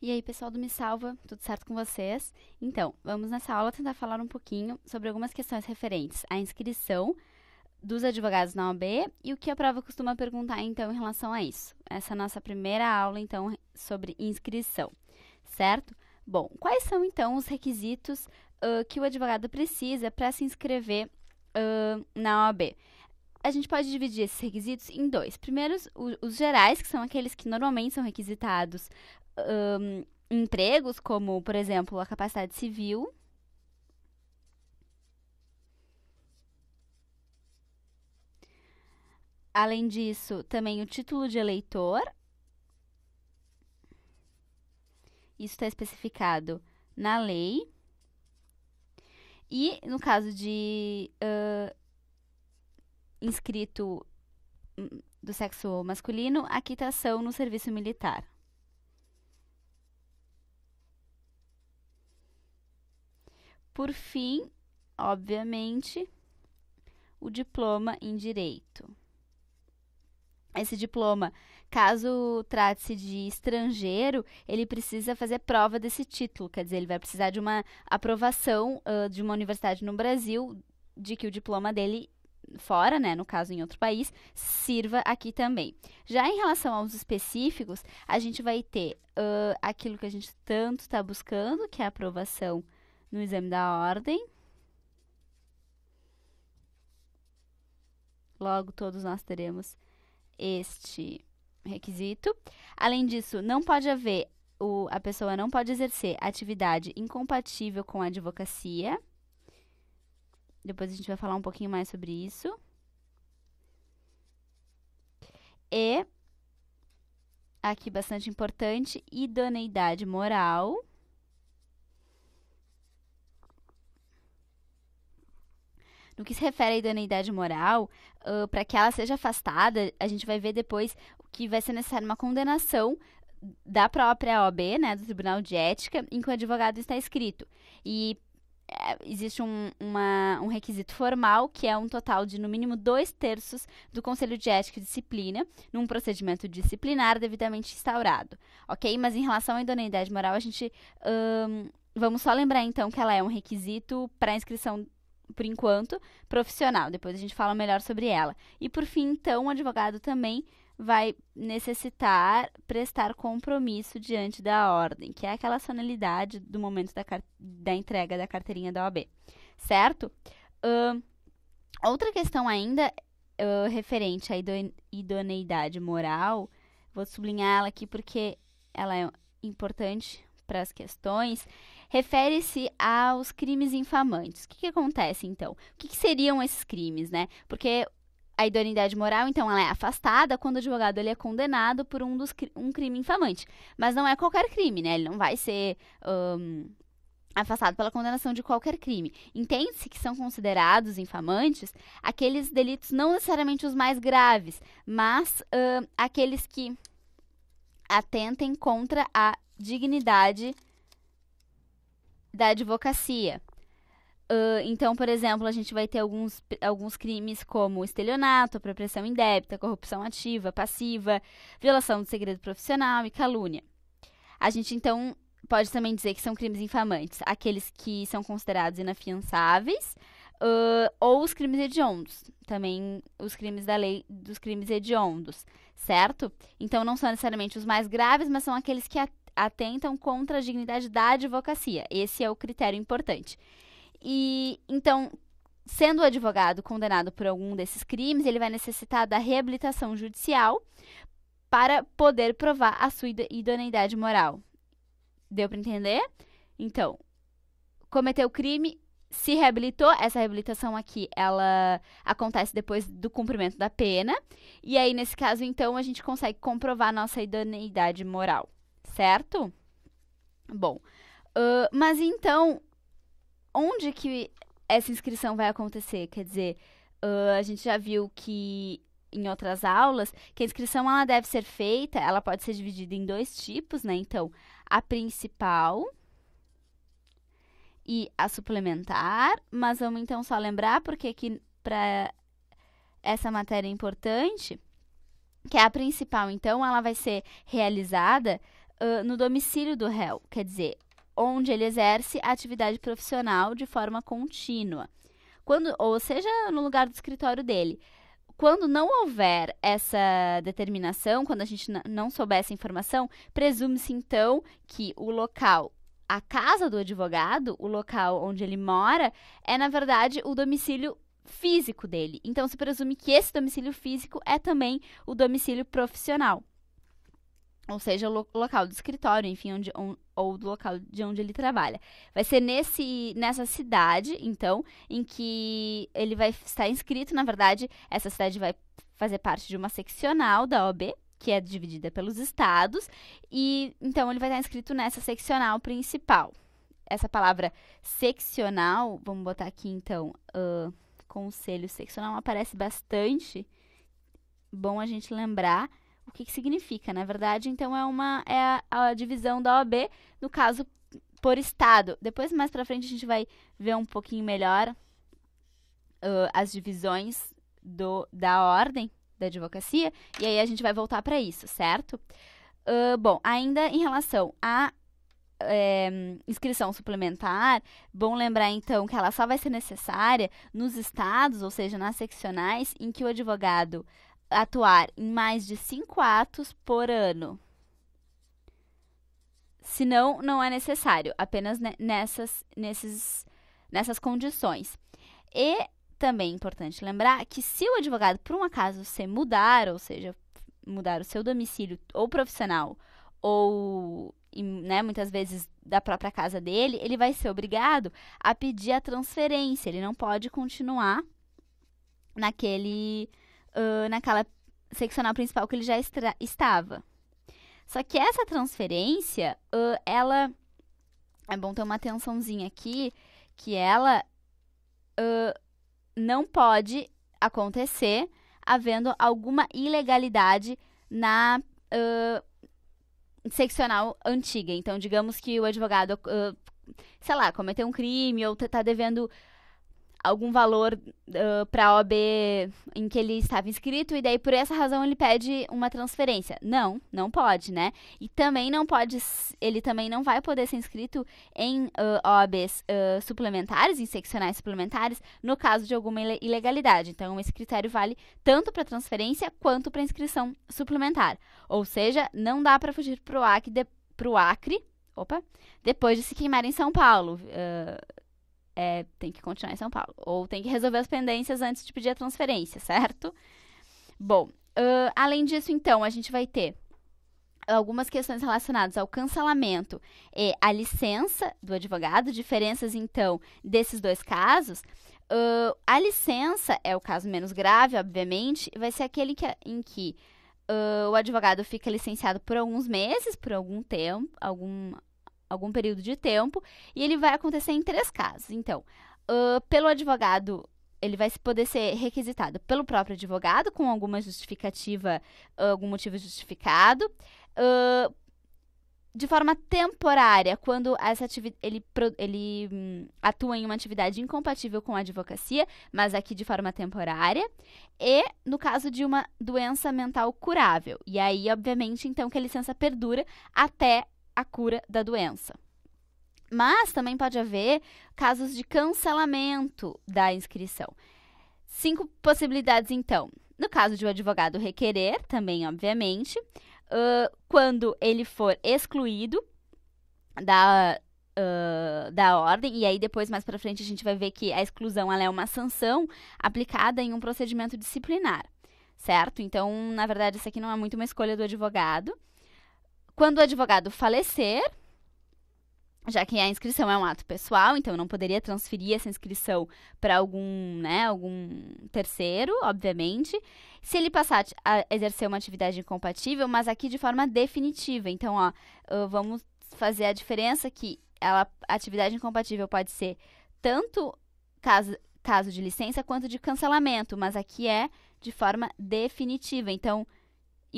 E aí, pessoal do Me Salva, tudo certo com vocês? Então, vamos nessa aula tentar falar um pouquinho sobre algumas questões referentes à inscrição dos advogados na OAB e o que a prova costuma perguntar, então, em relação a isso. Essa é a nossa primeira aula, então, sobre inscrição, certo? Bom, quais são, então, os requisitos uh, que o advogado precisa para se inscrever uh, na OAB? a gente pode dividir esses requisitos em dois. Primeiro, os gerais, que são aqueles que normalmente são requisitados um, em empregos, como, por exemplo, a capacidade civil. Além disso, também o título de eleitor. Isso está especificado na lei. E no caso de uh, inscrito hum, do sexo masculino a quitação no serviço militar. Por fim, obviamente, o diploma em direito. Esse diploma, caso trate-se de estrangeiro, ele precisa fazer prova desse título, quer dizer, ele vai precisar de uma aprovação uh, de uma universidade no Brasil de que o diploma dele fora, né, no caso em outro país, sirva aqui também. Já em relação aos específicos, a gente vai ter uh, aquilo que a gente tanto está buscando, que é a aprovação no exame da ordem. Logo, todos nós teremos este requisito. Além disso, não pode haver, o, a pessoa não pode exercer atividade incompatível com a advocacia. Depois a gente vai falar um pouquinho mais sobre isso. E, aqui bastante importante, idoneidade moral. No que se refere à idoneidade moral, uh, para que ela seja afastada, a gente vai ver depois que vai ser necessária uma condenação da própria OB, né, do Tribunal de Ética, em que o advogado está escrito. E é, existe um, uma, um requisito formal, que é um total de no mínimo dois terços do Conselho de Ética e Disciplina, num procedimento disciplinar devidamente instaurado, ok? Mas em relação à idoneidade moral, a gente. Um, vamos só lembrar, então, que ela é um requisito para inscrição. Por enquanto, profissional. Depois a gente fala melhor sobre ela. E por fim, então, o advogado também vai necessitar prestar compromisso diante da ordem, que é aquela sonalidade do momento da, da entrega da carteirinha da OAB, certo? Uh, outra questão ainda uh, referente à idoneidade moral, vou sublinhar ela aqui porque ela é importante para as questões, refere-se aos crimes infamantes. O que, que acontece então? O que, que seriam esses crimes, né? Porque a idoneidade moral, então, ela é afastada quando o advogado ele é condenado por um, dos, um crime infamante. Mas não é qualquer crime, né? Ele não vai ser um, afastado pela condenação de qualquer crime. Entende-se que são considerados infamantes aqueles delitos não necessariamente os mais graves, mas aqueles que atentem contra a dignidade da advocacia. Uh, então, por exemplo, a gente vai ter alguns, alguns crimes como estelionato, apropriação indébita, corrupção ativa, passiva, violação do segredo profissional e calúnia. A gente, então, pode também dizer que são crimes infamantes, aqueles que são considerados inafiançáveis, uh, ou os crimes hediondos, também os crimes da lei dos crimes hediondos, certo? Então, não são necessariamente os mais graves, mas são aqueles que atentam contra a dignidade da advocacia. Esse é o critério importante. E então, sendo o advogado condenado por algum desses crimes, ele vai necessitar da reabilitação judicial para poder provar a sua idoneidade moral. Deu para entender? Então, cometeu o crime, se reabilitou, essa reabilitação aqui, ela acontece depois do cumprimento da pena. E aí, nesse caso, então, a gente consegue comprovar nossa idoneidade moral, certo? Bom, uh, mas então, onde que essa inscrição vai acontecer? Quer dizer, uh, a gente já viu que em outras aulas que a inscrição ela deve ser feita, ela pode ser dividida em dois tipos, né? Então, a principal e a suplementar, mas vamos então só lembrar porque aqui para essa matéria é importante, que a principal então ela vai ser realizada uh, no domicílio do réu, quer dizer, onde ele exerce a atividade profissional de forma contínua. Quando, ou seja, no lugar do escritório dele. Quando não houver essa determinação, quando a gente não souber essa informação, presume-se então que o local, a casa do advogado, o local onde ele mora, é na verdade o domicílio físico dele. Então se presume que esse domicílio físico é também o domicílio profissional ou seja, o local do escritório, enfim, onde, on, ou do local de onde ele trabalha. Vai ser nesse, nessa cidade, então, em que ele vai estar inscrito. Na verdade, essa cidade vai fazer parte de uma seccional da OB, que é dividida pelos estados, e então ele vai estar inscrito nessa seccional principal. Essa palavra seccional, vamos botar aqui então, uh, conselho seccional, aparece bastante. Bom a gente lembrar o que, que significa, na verdade. Então, é, uma, é a, a divisão da OAB, no caso, por estado. Depois, mais para frente, a gente vai ver um pouquinho melhor uh, as divisões do, da ordem da advocacia, e aí a gente vai voltar para isso, certo? Uh, bom, ainda em relação à é, inscrição suplementar, bom lembrar então que ela só vai ser necessária nos estados, ou seja, nas seccionais, em que o advogado atuar em mais de cinco atos por ano. Se não não é necessário, apenas nessas, nesses, nessas condições. E também é importante lembrar que se o advogado, por um acaso, se mudar, ou seja, mudar o seu domicílio ou profissional, ou né, muitas vezes da própria casa dele, ele vai ser obrigado a pedir a transferência. Ele não pode continuar naquele uh, naquela seccional principal que ele já estava. Só que essa transferência, uh, ela. É bom ter uma atençãozinha aqui, que ela uh, não pode acontecer havendo alguma ilegalidade na uh, seccional antiga. Então, digamos que o advogado, sei lá, cometeu um crime ou está tá devendo algum valor uh, para a OB em que ele estava inscrito e daí por essa razão ele pede uma transferência. Não, não pode, né? E também não pode, ele também não vai poder ser inscrito em uh, OBs uh, suplementares, em seccionais suplementares, no caso de alguma ilegalidade. Então esse critério vale tanto para transferência quanto para inscrição suplementar. Ou seja, não dá para fugir para o Acre, de, Acre opa, depois de se queimar em São Paulo. Uh, é, tem que continuar em São Paulo. Ou tem que resolver as pendências antes de pedir a transferência, certo? Bom, uh, além disso, então, a gente vai ter algumas questões relacionadas ao cancelamento e à licença do advogado, diferenças, então, desses dois casos. Uh, a licença é o caso menos grave, obviamente, vai ser aquele que, em que uh, o advogado fica licenciado por alguns meses, por algum tempo, algum, algum período de tempo, e ele vai acontecer em três casos. Então, uh, pelo advogado, ele vai poder ser requisitado pelo próprio advogado, com alguma justificativa, algum motivo justificado. Uh, de forma temporária, quando essa ele, ele hum, atua em uma atividade incompatível com a advocacia, mas aqui de forma temporária, e no caso de uma doença mental curável. E aí, obviamente, então que a licença perdura até a cura da doença. Mas também pode haver casos de cancelamento da inscrição. Cinco possibilidades, então. No caso de o um advogado requerer, também, obviamente, uh, quando ele for excluído da, uh, da ordem, e aí depois, mais para frente, a gente vai ver que a exclusão é uma sanção aplicada em um procedimento disciplinar, certo? Então, na verdade, isso aqui não é muito uma escolha do advogado, quando o advogado falecer, já que a inscrição é um ato pessoal, então eu não poderia transferir essa inscrição para algum, né, algum terceiro, obviamente. Se ele passar a exercer uma atividade incompatível, mas aqui de forma definitiva. Então, ó, vamos fazer a diferença que ela, a atividade incompatível pode ser tanto caso, caso de licença quanto de cancelamento, mas aqui é de forma definitiva. Então,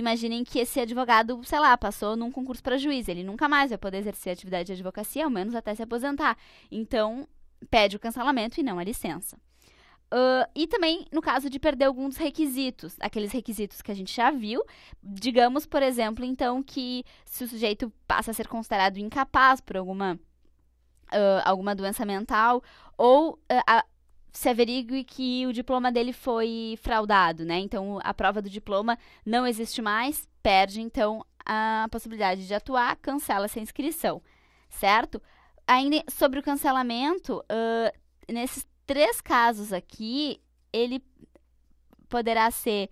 imaginem que esse advogado, sei lá, passou num concurso para juiz, ele nunca mais vai poder exercer a atividade de advocacia, ao menos até se aposentar. Então, pede o cancelamento e não a licença. Uh, e também no caso de perder alguns requisitos, aqueles requisitos que a gente já viu. Digamos, por exemplo, então, que se o sujeito passa a ser considerado incapaz por alguma, uh, alguma doença mental, ou uh, a, se averigue que o diploma dele foi fraudado, né? Então a prova do diploma não existe mais, perde então a possibilidade de atuar, cancela essa inscrição, certo? Ainda sobre o cancelamento, uh, nesses três casos aqui, ele poderá ser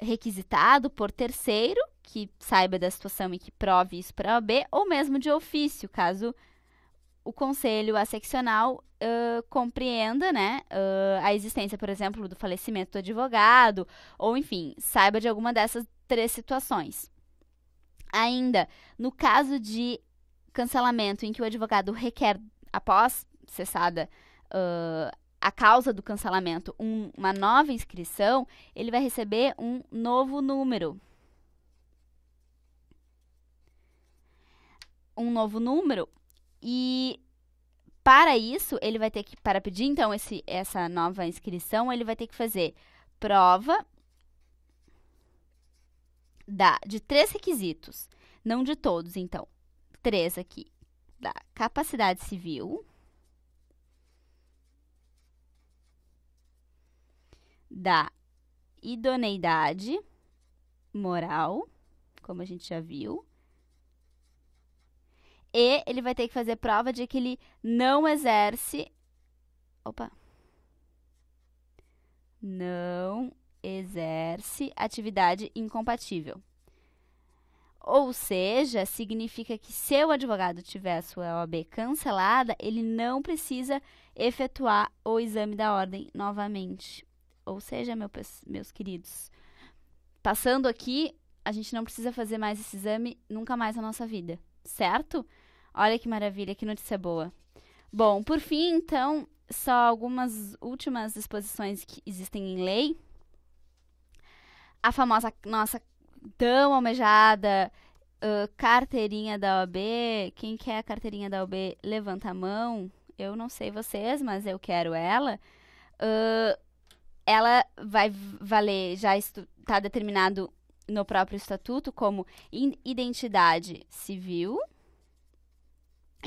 requisitado por terceiro, que saiba da situação e que prove isso para a OAB, ou mesmo de ofício, caso o conselho asseccional uh, compreenda né, uh, a existência, por exemplo, do falecimento do advogado, ou enfim, saiba de alguma dessas três situações. Ainda, no caso de cancelamento em que o advogado requer, após cessada uh, a causa do cancelamento, um, uma nova inscrição, ele vai receber um novo número. Um novo número e para isso, ele vai ter que, para pedir então esse, essa nova inscrição, ele vai ter que fazer prova da, de três requisitos, não de todos, então. Três aqui: da capacidade civil, da idoneidade moral, como a gente já viu, e ele vai ter que fazer prova de que ele não exerce. Opa! Não exerce atividade incompatível. Ou seja, significa que se o advogado tiver a sua OAB cancelada, ele não precisa efetuar o exame da ordem novamente. Ou seja, meu, meus queridos, passando aqui, a gente não precisa fazer mais esse exame nunca mais na nossa vida, certo? Olha que maravilha, que notícia boa. Bom, por fim, então, só algumas últimas disposições que existem em lei. A famosa nossa tão almejada uh, carteirinha da OAB. Quem quer a carteirinha da OAB, levanta a mão. Eu não sei vocês, mas eu quero ela. Uh, ela vai valer, já está tá determinado no próprio estatuto, como identidade civil,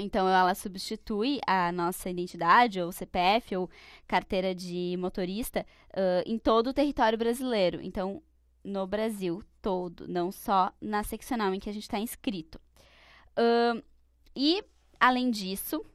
então ela substitui a nossa identidade, ou CPF, ou carteira de motorista, uh, em todo o território brasileiro. Então, no Brasil todo, não só na seccional em que a gente está inscrito. Uh, e, além disso,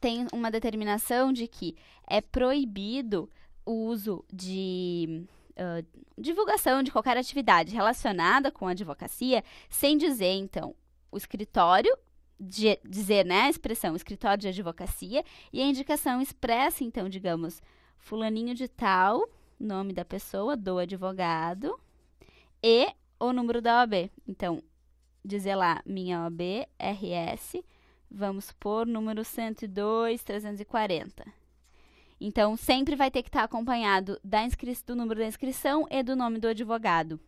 tem uma determinação de que é proibido o uso de Uh, divulgação de qualquer atividade relacionada com a advocacia, sem dizer, então, o escritório de, dizer, né, a expressão escritório de advocacia e a indicação expressa, então, digamos, fulaninho de tal, nome da pessoa, do advogado e o número da OAB. Então, dizer lá minha OAB, RS, vamos por número 102, 340. Então, sempre vai ter que estar acompanhado da do número da inscrição e do nome do advogado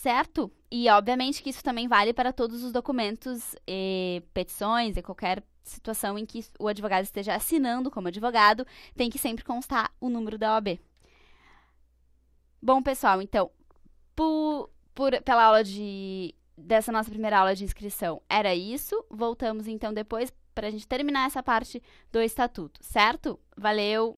certo? E obviamente que isso também vale para todos os documentos e petições e qualquer situação em que o advogado esteja assinando como advogado, tem que sempre constar o número da OAB. Bom, pessoal, então, por, por, pela aula de dessa nossa primeira aula de inscrição era isso. Voltamos então depois para a gente terminar essa parte do estatuto, certo? Valeu!